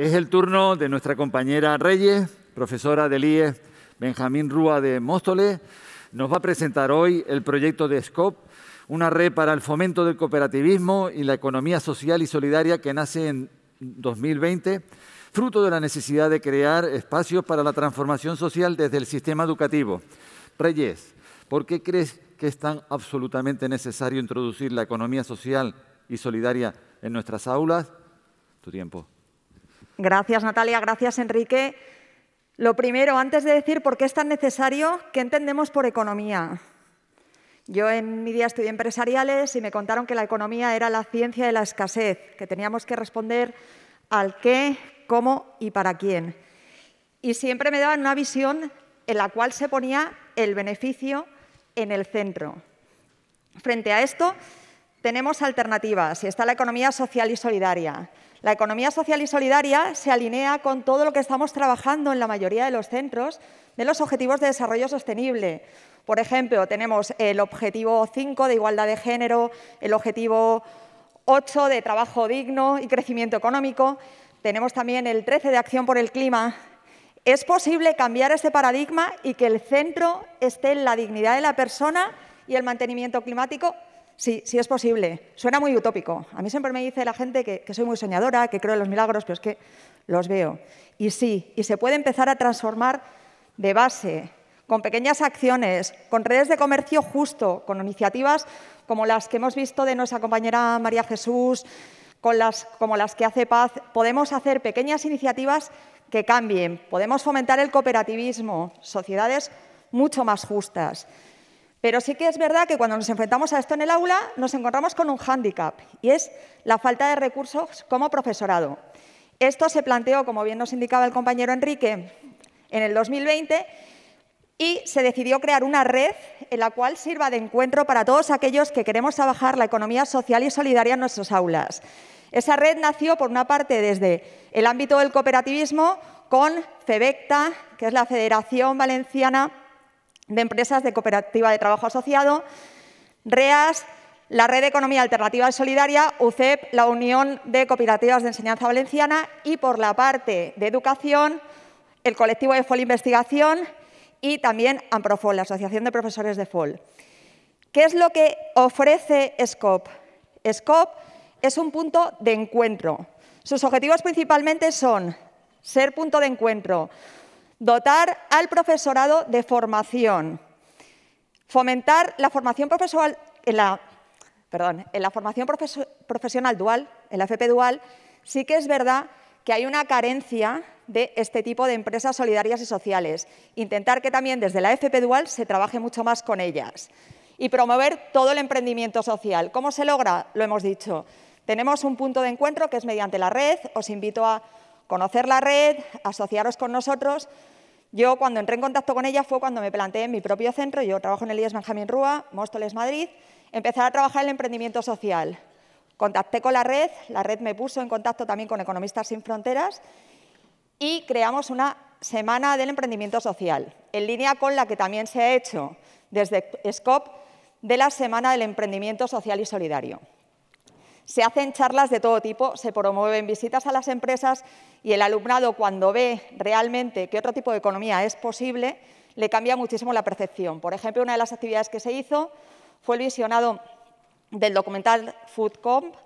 Es el turno de nuestra compañera Reyes, profesora del IES Benjamín Rúa de Móstoles. Nos va a presentar hoy el proyecto de SCOP, una red para el fomento del cooperativismo y la economía social y solidaria que nace en 2020, fruto de la necesidad de crear espacios para la transformación social desde el sistema educativo. Reyes, ¿por qué crees que es tan absolutamente necesario introducir la economía social y solidaria en nuestras aulas? Tu tiempo. Gracias, Natalia. Gracias, Enrique. Lo primero, antes de decir por qué es tan necesario, ¿qué entendemos por economía? Yo en mi día estudié empresariales y me contaron que la economía era la ciencia de la escasez, que teníamos que responder al qué, cómo y para quién. Y siempre me daban una visión en la cual se ponía el beneficio en el centro. Frente a esto, tenemos alternativas y está la economía social y solidaria. La economía social y solidaria se alinea con todo lo que estamos trabajando en la mayoría de los centros de los Objetivos de Desarrollo Sostenible. Por ejemplo, tenemos el Objetivo 5 de Igualdad de Género, el Objetivo 8 de Trabajo Digno y Crecimiento Económico, tenemos también el 13 de Acción por el Clima. Es posible cambiar ese paradigma y que el centro esté en la dignidad de la persona y el mantenimiento climático Sí, sí es posible. Suena muy utópico. A mí siempre me dice la gente que, soy muy soñadora, que creo en los milagros, pero es que los veo. Y sí, y se puede empezar a transformar de base, con pequeñas acciones, con redes de comercio justo, con iniciativas como las que hemos visto de nuestra compañera María Jesús, con como las que hace Paz. Podemos hacer pequeñas iniciativas que cambien. Podemos fomentar el cooperativismo, sociedades mucho más justas. Pero sí que es verdad que cuando nos enfrentamos a esto en el aula nos encontramos con un hándicap y es la falta de recursos como profesorado. Esto se planteó, como bien nos indicaba el compañero Enrique, en el 2020 y se decidió crear una red en la cual sirva de encuentro para todos aquellos que queremos trabajar la economía social y solidaria en nuestras aulas. Esa red nació, por una parte, desde el ámbito del cooperativismo con FEBECTA, que es la Federación Valenciana de Empresas de Cooperativa de Trabajo Asociado, REAS, la Red de Economía Alternativa y Solidaria, UCEP, la Unión de Cooperativas de Enseñanza Valenciana y por la parte de educación, el colectivo de FOL Investigación y también AMPROFOL, la Asociación de Profesores de FOL. ¿Qué es lo que ofrece SCOP? SCOP es un punto de encuentro. Sus objetivos principalmente son ser punto de encuentro, dotar al profesorado de formación, fomentar la formación profesional en la, perdón, en la formación profesional dual, en la FP dual, sí que es verdad que hay una carencia de este tipo de empresas solidarias y sociales. Intentar que también desde la FP dual se trabaje mucho más con ellas y promover todo el emprendimiento social. ¿Cómo se logra? Lo hemos dicho. Tenemos un punto de encuentro que es mediante la red. Os invito a conocer la red, asociaros con nosotros. Yo cuando entré en contacto con ella fue cuando me planteé en mi propio centro, yo trabajo en el IES Benjamín Rúa, Móstoles, Madrid, empezar a trabajar en el emprendimiento social. Contacté con la red, la red me puso en contacto también con Economistas Sin Fronteras y creamos una Semana del Emprendimiento Social, en línea con la que también se ha hecho desde SCOP de la Semana del Emprendimiento Social y Solidario. Se hacen charlas de todo tipo, se promueven visitas a las empresas y el alumnado cuando ve realmente que otro tipo de economía es posible, le cambia muchísimo la percepción. Por ejemplo, una de las actividades que se hizo fue el visionado del documental Food Comp,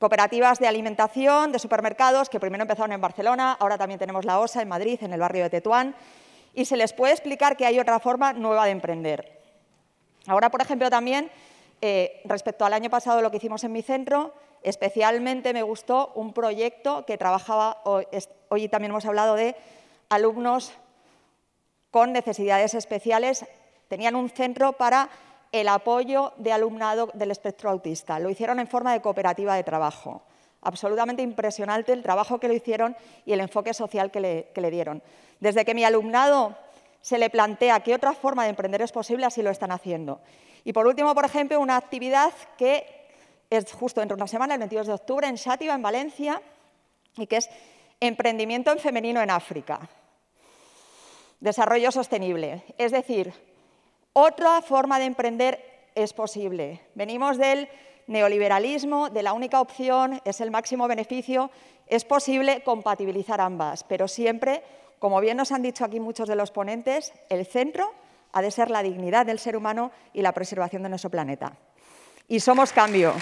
cooperativas de alimentación, de supermercados, que primero empezaron en Barcelona, ahora también tenemos la OSA en Madrid, en el barrio de Tetuán, y se les puede explicar que hay otra forma nueva de emprender. Ahora, por ejemplo, también eh, respecto al año pasado, lo que hicimos en mi centro, especialmente me gustó un proyecto que trabajaba, hoy, también hemos hablado de alumnos con necesidades especiales, tenían un centro para el apoyo de alumnado del espectro autista. Lo hicieron en forma de cooperativa de trabajo. Absolutamente impresionante el trabajo que lo hicieron y el enfoque social que le, que le dieron. Desde que mi alumnado se le plantea qué otra forma de emprender es posible, así lo están haciendo. Y por último, por ejemplo, una actividad que es justo dentro de una semana, el 22 de octubre, en Sátiva, en Valencia, y que es emprendimiento en femenino en África. Desarrollo sostenible. Es decir, otra forma de emprender es posible. Venimos del neoliberalismo, de la única opción, es el máximo beneficio. Es posible compatibilizar ambas, pero siempre como bien nos han dicho aquí muchos de los ponentes, el centro ha de ser la dignidad del ser humano y la preservación de nuestro planeta. Y somos cambio.